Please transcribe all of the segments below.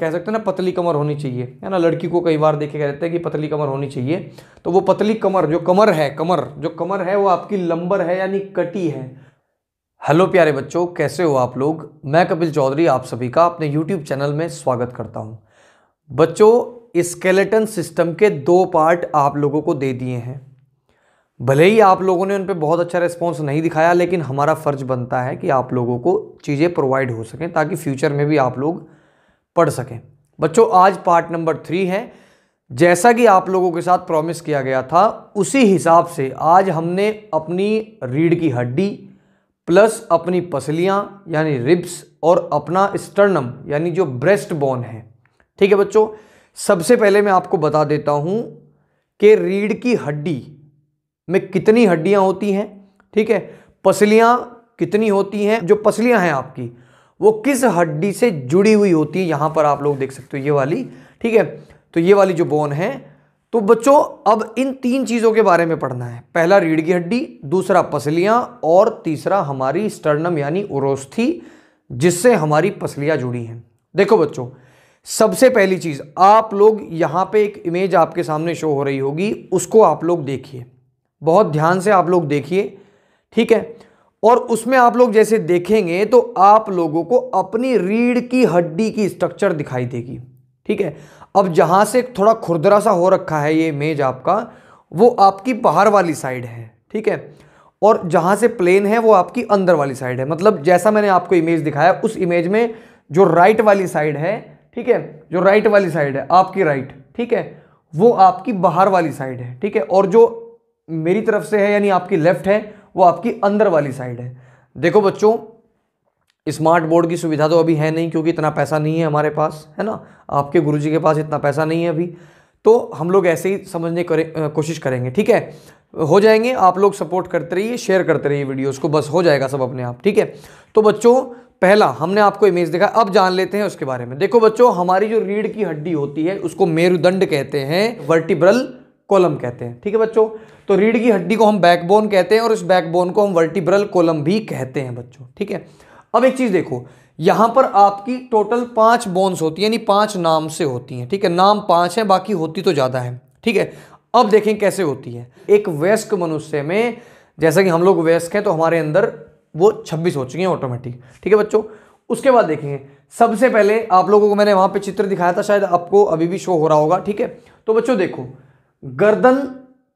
कह सकते हैं ना पतली कमर होनी चाहिए है ना लड़की को कई बार देखे कह देते हैं कि पतली कमर होनी चाहिए तो वो पतली कमर जो कमर है कमर जो कमर है वो आपकी लंबर है यानी कटी है हेलो प्यारे बच्चों कैसे हो आप लोग मैं कपिल चौधरी आप सभी का अपने यूट्यूब चैनल में स्वागत करता हूँ बच्चों स्केलेटन सिस्टम के दो पार्ट आप लोगों को दे दिए हैं भले ही आप लोगों ने उन पर बहुत अच्छा रिस्पॉन्स नहीं दिखाया लेकिन हमारा फ़र्ज बनता है कि आप लोगों को चीज़ें प्रोवाइड हो सकें ताकि फ्यूचर में भी आप लोग पढ़ सकें बच्चों आज पार्ट नंबर थ्री है जैसा कि आप लोगों के साथ प्रॉमिस किया गया था उसी हिसाब से आज हमने अपनी रीढ़ की हड्डी प्लस अपनी पसलियाँ यानी रिब्स और अपना स्टर्नम यानी जो ब्रेस्ट बोन है ठीक है बच्चों सबसे पहले मैं आपको बता देता हूँ कि रीढ़ की हड्डी में कितनी हड्डियाँ होती हैं ठीक है पसलियाँ कितनी होती हैं जो पसलियाँ हैं आपकी वो किस हड्डी से जुड़ी हुई होती है यहां पर आप लोग देख सकते हो ये वाली ठीक है तो ये वाली जो बोन है तो बच्चों अब इन तीन चीज़ों के बारे में पढ़ना है पहला रीढ़ की हड्डी दूसरा पसलियाँ और तीसरा हमारी स्टर्नम यानी उरोस्थी जिससे हमारी पसलियां जुड़ी हैं देखो बच्चों सबसे पहली चीज़ आप लोग यहाँ पे एक इमेज आपके सामने शो हो रही होगी उसको आप लोग देखिए बहुत ध्यान से आप लोग देखिए ठीक है और उसमें आप लोग जैसे देखेंगे तो आप लोगों को अपनी रीढ़ की हड्डी की स्ट्रक्चर दिखाई देगी ठीक है अब जहां से थोड़ा खुरदरा सा हो रखा है ये मेज आपका वो आपकी बाहर वाली साइड है ठीक है और जहां से प्लेन है वो आपकी अंदर वाली साइड है मतलब जैसा मैंने आपको इमेज दिखाया उस इमेज में जो राइट वाली साइड है ठीक है जो राइट वाली साइड है आपकी राइट ठीक है वो आपकी बाहर वाली साइड है ठीक है और जो मेरी तरफ से है यानी आपकी लेफ्ट है वो आपकी अंदर वाली साइड है देखो बच्चों स्मार्ट बोर्ड की सुविधा तो अभी है नहीं क्योंकि इतना पैसा नहीं है हमारे पास है ना आपके गुरु के पास इतना पैसा नहीं है अभी तो हम लोग ऐसे ही समझने करें कोशिश करेंगे ठीक है हो जाएंगे आप लोग सपोर्ट करते रहिए शेयर करते रहिए वीडियोस को बस हो जाएगा सब अपने आप ठीक है तो बच्चों पहला हमने आपको इमेज देखा अब जान लेते हैं उसके बारे में देखो बच्चों हमारी जो रीढ़ की हड्डी होती है उसको मेरुदंड कहते हैं वर्टिब्रल कॉलम कहते हैं ठीक है बच्चों तो रीढ़ की हड्डी को हम बैकबोन कहते हैं और इस बैकबोन को हम वर्टिब्रल कॉलम भी कहते हैं बच्चों ठीक है अब एक चीज़ देखो यहां पर आपकी टोटल पांच बोन्स होती है यानी पांच नाम से होती हैं ठीक है नाम पांच है बाकी होती तो ज़्यादा है ठीक है अब देखें कैसे होती है एक वयस्क मनुष्य में जैसा कि हम लोग वयस्क हैं तो हमारे अंदर वो छब्बीस हो चुकी हैं ऑटोमेटिक ठीक है बच्चों उसके बाद देखेंगे सबसे पहले आप लोगों को मैंने वहां पे चित्र दिखाया था शायद आपको अभी भी शो हो रहा होगा ठीक है तो बच्चों देखो गर्दन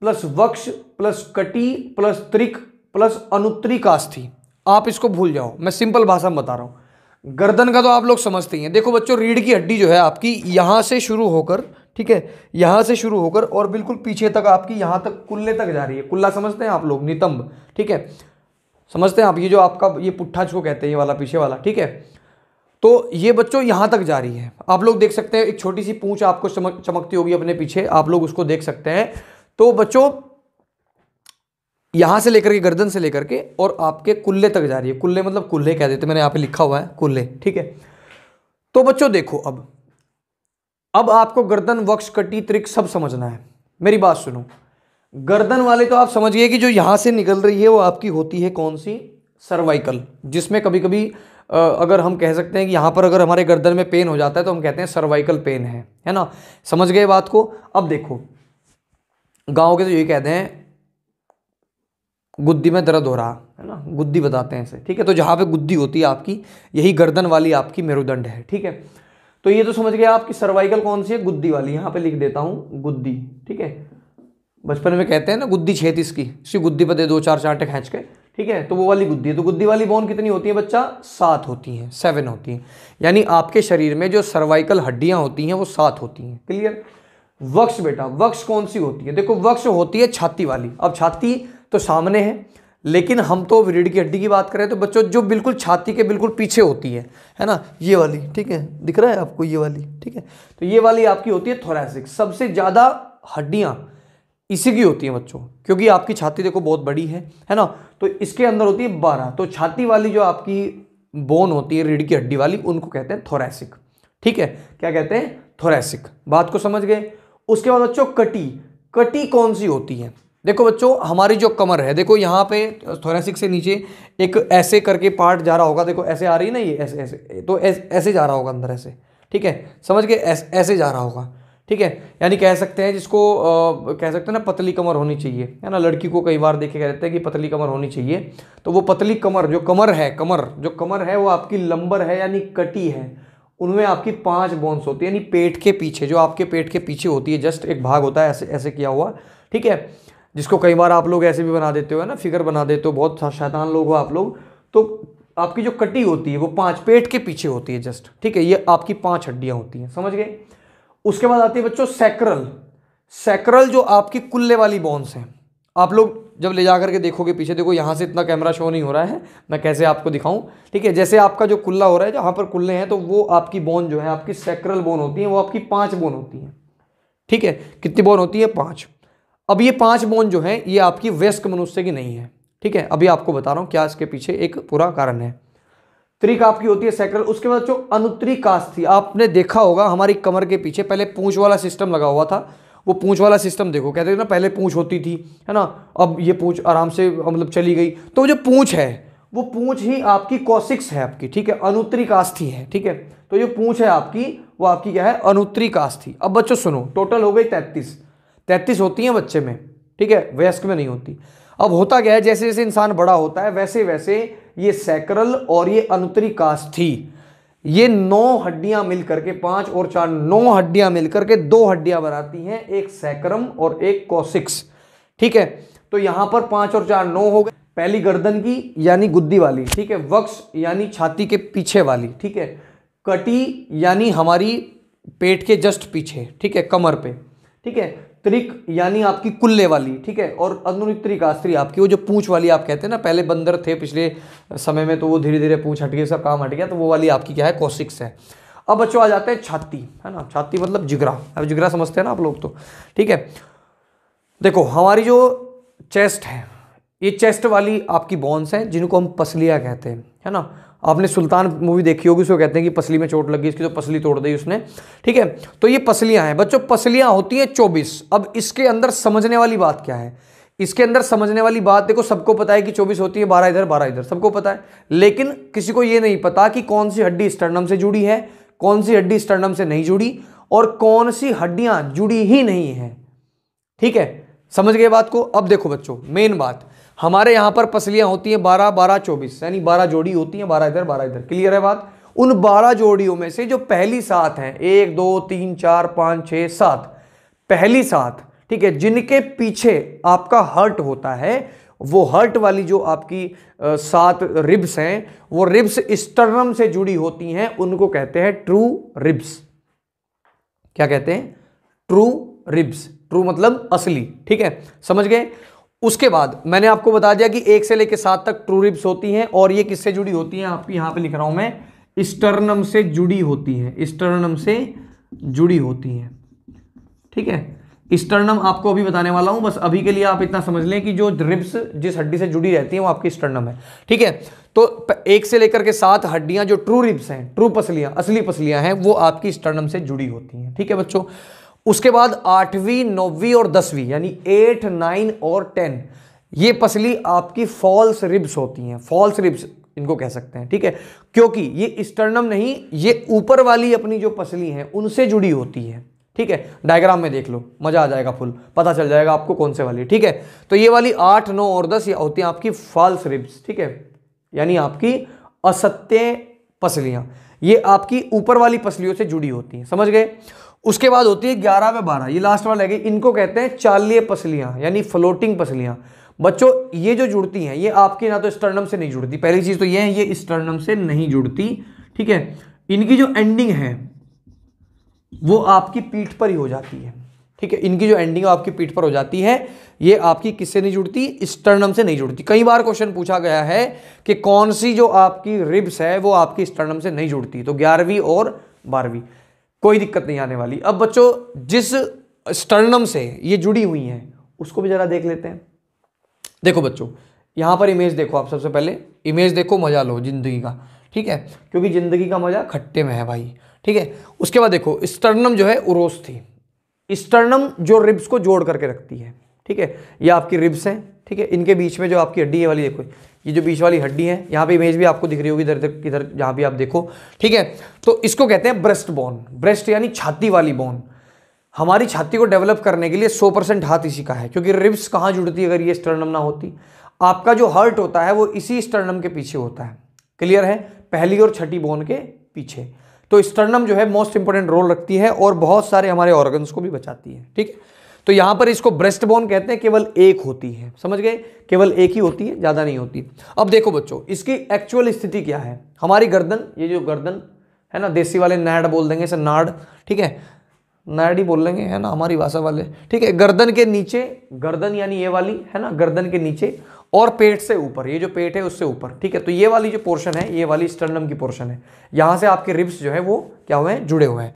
प्लस वक्ष प्लस कटी प्लस त्रिक प्लस अनुत्रिकास्थि आप इसको भूल जाओ मैं सिंपल भाषा में बता रहा हूँ गर्दन का तो आप लोग समझते ही हैं देखो बच्चों रीढ़ की हड्डी जो है आपकी यहाँ से शुरू होकर ठीक है यहाँ से शुरू होकर और बिल्कुल पीछे तक आपकी यहाँ तक कुल्ले तक जा रही है कुल्ला समझते हैं आप लोग नितंब ठीक है समझते हैं आप ये जो आपका ये पुट्ठा जो कहते हैं ये वाला पीछे वाला ठीक है तो ये बच्चों यहाँ तक जा रही है आप लोग देख सकते हैं एक छोटी सी पूछ आपको चमक चमकती होगी अपने पीछे आप लोग उसको देख सकते हैं तो बच्चों यहाँ से लेकर के गर्दन से लेकर के और आपके कुल्ले तक जा रही है कुल्ले मतलब कुल्ले कह देते मैंने यहाँ पे लिखा हुआ है कुल्ले ठीक है तो बच्चों देखो अब अब आपको गर्दन वक्ष कटी त्रिक सब समझना है मेरी बात सुनो गर्दन वाले तो आप समझिए कि जो यहाँ से निकल रही है वो आपकी होती है कौन सी सर्वाइकल जिसमें कभी कभी अगर हम कह सकते हैं कि यहाँ पर अगर हमारे गर्दन में पेन हो जाता है तो हम कहते हैं सर्वाइकल पेन है है ना समझ गए बात को अब देखो गाँव के तो यही कहते हैं गुद्दी में दर्द हो रहा है ना गुद्दी बताते हैं इसे ठीक है तो जहाँ पे गुद्दी होती है आपकी यही गर्दन वाली आपकी मेरुदंड है ठीक है तो ये तो समझ गया आपकी सर्वाइकल कौन सी है गुद्दी वाली यहाँ पे लिख देता हूँ गुद्दी ठीक है बचपन में कहते हैं ना गुद्दी छेद इसकी इसी गुद्दी पर दे दो चार चांटे खींच के ठीक है तो वो वाली गुद्दी है तो गुद्दी वाली बोन कितनी होती है बच्चा सात होती हैं सेवन होती हैं यानी आपके शरीर में जो सर्वाइकल हड्डियां होती हैं वो सात होती हैं क्लियर वक्स बेटा वक्स कौन सी होती है देखो वक्स होती है छाती वाली अब छाती तो सामने है लेकिन हम तो रीढ़ की हड्डी की बात करें तो बच्चों जो बिल्कुल छाती के बिल्कुल पीछे होती है है ना ये वाली ठीक है दिख रहा है आपको ये वाली ठीक है तो ये वाली आपकी होती है थोरेसिक सबसे ज़्यादा हड्डियाँ इसी की होती है बच्चों क्योंकि आपकी छाती देखो बहुत बड़ी है है ना तो इसके अंदर होती है बारह तो छाती वाली जो आपकी बोन होती है रीढ़ की हड्डी वाली उनको कहते हैं थोरेसिक ठीक है क्या कहते हैं थोरेसिक बात को समझ गए उसके बाद बच्चों कटी कटी कौन सी होती है देखो बच्चों हमारी जो कमर है देखो यहाँ पे थोरेसिक से नीचे एक ऐसे करके पार्ट जा रहा होगा देखो ऐसे आ रही है ना ये ऐसे ऐसे तो ऐसे जा रहा होगा अंदर ऐसे ठीक है समझ के ऐसे जा रहा होगा ठीक है यानी कह सकते हैं जिसको आ, कह सकते हैं ना पतली कमर होनी चाहिए है ना लड़की को कई बार देखे कह देते हैं कि पतली कमर होनी चाहिए तो वो पतली कमर जो कमर है कमर जो कमर है वो आपकी लंबर है यानी कटी है उनमें आपकी पांच बोन्स होती है यानी पेट के पीछे जो आपके पेट के पीछे होती है जस्ट एक भाग होता है ऐसे ऐसे किया हुआ ठीक है जिसको कई बार आप लोग ऐसे भी बना देते हो ना फिगर बना देते हो बहुत शैतान लोग हो आप लोग तो आपकी जो कटी होती है वो पांच पेट के पीछे होती है जस्ट ठीक है ये आपकी पांच हड्डियां होती हैं समझ गए उसके बाद आती है बच्चों सैक्रल सैक्रल जो आपकी कुल्ले वाली बोन्स हैं आप लोग जब ले जा करके देखोगे पीछे देखो यहाँ से इतना कैमरा शो नहीं हो रहा है मैं कैसे आपको दिखाऊं ठीक है जैसे आपका जो कुल्ला हो रहा है जहाँ पर कुल्ले हैं तो वो आपकी बोन जो है आपकी सैक्रल बोन होती है वो आपकी पाँच बोन होती हैं ठीक है कितनी बोन होती है पाँच अब ये पाँच बोन जो है ये आपकी व्यस्क मनुष्य की नहीं है ठीक है अभी आपको बता रहा हूँ क्या इसके पीछे एक पूरा कारण है त्रिक आपकी होती है सैक्रल उसके बाद जो अनुत्री कास्ट थी आपने देखा होगा हमारी कमर के पीछे पहले पूंछ वाला सिस्टम लगा हुआ था वो पूंछ वाला सिस्टम देखो कहते हैं ना पहले पूंछ होती थी है ना अब ये पूंछ आराम से मतलब चली गई तो जो पूंछ है वो पूंछ ही आपकी कॉसिक्स है आपकी ठीक है अनुत्री कास्थी है ठीक है तो जो पूंछ है आपकी वो आपकी क्या है अनुत्री कास्थी अब बच्चों सुनो टोटल हो गई तैतीस तैतीस होती हैं बच्चे में ठीक है वयस्क में नहीं होती अब होता क्या है जैसे जैसे इंसान बड़ा होता है वैसे वैसे ये सैक्रल और ये अनुतरी काश थी ये नौ हड्डियां मिलकर के पांच और चार नौ हड्डियां मिलकर के दो हड्डियां बनाती हैं एक सैक्रम और एक कॉसिक्स ठीक है तो यहां पर पांच और चार नौ हो गए पहली गर्दन की यानी गुद्दी वाली ठीक है वक्स यानी छाती के पीछे वाली ठीक है कटी यानी हमारी पेट के जस्ट पीछे ठीक है कमर पे ठीक है त्रिक यानी आपकी कुल्ले वाली ठीक है और अनुरिक त्रिकास्त्री आपकी वो जो पूछ वाली आप कहते हैं ना पहले बंदर थे पिछले समय में तो वो धीरे धीरे पूछ हट गया सब काम हट गया तो वो वाली आपकी क्या है कौशिक्स है अब बच्चों आ जाते हैं छाती है ना छाती मतलब जिगरा अब जिगरा समझते हैं ना आप लोग तो ठीक है देखो हमारी जो चेस्ट है ये चेस्ट वाली आपकी बॉन्स हैं जिनको हम पसलिया कहते हैं है ना आपने सुल्तान मूवी देखी होगी उसको कहते हैं कि पसली में चोट लगी इसकी तो पसली तोड़ दी उसने ठीक है तो ये पसलियां हैं बच्चों पसलियां होती हैं चौबीस अब इसके अंदर समझने वाली बात क्या है इसके अंदर समझने वाली बात देखो सबको पता है कि चौबीस होती है बारह इधर बारह इधर सबको पता है लेकिन किसी को यह नहीं पता कि कौन सी हड्डी स्टर्नम से जुड़ी है कौन सी हड्डी स्टर्नम से नहीं जुड़ी और कौन सी हड्डियां जुड़ी ही नहीं है ठीक है समझ गए बात को अब देखो बच्चों मेन बात हमारे यहां पर पसलियां होती हैं बारह बारह चौबीस यानी बारह जोड़ी होती हैं बारह इधर बारह इधर क्लियर है बात उन बारह जोड़ियों में से जो पहली सात हैं एक दो तीन चार पाँच छः सात पहली सात ठीक है जिनके पीछे आपका हर्ट होता है वो हर्ट वाली जो आपकी सात रिब्स हैं वो रिब्स स्टर्नम से जुड़ी होती हैं उनको कहते हैं ट्रू रिब्स क्या कहते हैं ट्रू रिब्स ट्रू मतलब असली ठीक है समझ गए उसके बाद मैंने आपको बता दिया कि एक से लेकर सात तक ट्रू रिब्स होती हैं और ये किससे जुड़ी होती हैं आपकी यहाँ पे लिख रहा हूँ मैं स्टर्नम से जुड़ी होती हैं स्टर्नम से जुड़ी होती हैं ठीक है स्टर्नम आपको अभी बताने वाला हूँ बस अभी के लिए आप इतना समझ लें कि जो रिब्स जिस हड्डी से जुड़ी रहती है वो आपकी स्टर्नम है ठीक है तो एक से लेकर के सात हड्डियाँ जो ट्रू रिब्स हैं ट्रू पसलियाँ असली पसलियाँ हैं वो आपकी स्टर्नम से जुड़ी होती हैं ठीक है बच्चों उसके बाद आठवीं नौवीं और दसवीं यानी एट नाइन और टेन ये पसली आपकी फॉल्स रिब्स होती हैं फॉल्स रिब्स इनको कह सकते हैं ठीक है क्योंकि ये स्टर्नम नहीं ये ऊपर वाली अपनी जो पसली हैं उनसे जुड़ी होती है ठीक है डायग्राम में देख लो मजा आ जाएगा फुल पता चल जाएगा आपको कौन से वाली ठीक है तो ये वाली आठ नौ और दस या होती हैं आपकी फॉल्स रिब्स ठीक है यानी आपकी असत्य पसलियां ये आपकी ऊपर वाली पसलियों से जुड़ी होती हैं समझ गए उसके बाद होती है ग्यारह व बारह ये लास्ट वाला है इनको कहते हैं चालीय पसलियाँ यानी फ्लोटिंग पसलियाँ बच्चों ये जो जुड़ती हैं ये आपके ना तो स्टर्नम से नहीं जुड़ती पहली चीज़ तो ये है ये स्टर्नम से नहीं जुड़ती ठीक है इनकी जो एंडिंग है वो आपकी पीठ पर ही हो जाती है ठीक है इनकी जो एंडिंग आपकी पीठ पर हो जाती है ये आपकी किससे नहीं जुड़ती स्टर्नम से नहीं जुड़ती कई बार क्वेश्चन पूछा गया है कि कौन सी जो आपकी रिब्स है वो आपकी स्टर्नम से नहीं जुड़ती तो ग्यारहवीं और बारहवीं कोई दिक्कत नहीं आने वाली अब बच्चों जिस स्टर्नम से ये जुड़ी हुई हैं उसको भी ज़रा देख लेते हैं देखो बच्चों यहाँ पर इमेज देखो आप सबसे पहले इमेज देखो मज़ा लो ज़िंदगी का ठीक है क्योंकि ज़िंदगी का मज़ा खट्टे में है भाई ठीक है उसके बाद देखो स्टर्नम जो है उरोस थी स्टर्नम जो रिब्स को जोड़ करके रखती है ठीक है ये आपकी रिब्स हैं ठीक है इनके बीच में जो आपकी हड्डी वाली देखो ये जो बीच वाली हड्डी है यहाँ पे इमेज भी आपको दिख रही होगी इधर इधर इधर जहाँ भी आप देखो ठीक है तो इसको कहते हैं ब्रेस्ट बोन ब्रेस्ट यानी छाती वाली बोन हमारी छाती को डेवलप करने के लिए 100 परसेंट हाथ इसी का है क्योंकि रिब्स कहाँ जुड़ती है अगर ये स्टर्नम ना होती आपका जो हर्ट होता है वो इसी स्टर्नम के पीछे होता है क्लियर है पहली और छठी बोन के पीछे तो स्टर्नम जो है मोस्ट इंपॉर्टेंट रोल रखती है और बहुत सारे हमारे ऑर्गन्स को भी बचाती है ठीक है तो यहाँ पर इसको ब्रेस्ट बोन कहते हैं केवल एक होती है समझ गए केवल एक ही होती है ज़्यादा नहीं होती अब देखो बच्चों इसकी एक्चुअल स्थिति क्या है हमारी गर्दन ये जो गर्दन है ना देसी वाले नैड बोल देंगे इसे नाड ठीक है नाड ही बोल लेंगे है ना हमारी भाषा वाले ठीक है गर्दन के नीचे गर्दन यानी ये वाली है ना गर्दन के नीचे और पेट से ऊपर ये जो पेट है उससे ऊपर ठीक है तो ये वाली जो पोर्शन है ये वाली स्टर्नम की पोर्शन है यहाँ से आपके रिब्स जो है वो क्या हुए हैं जुड़े हुए हैं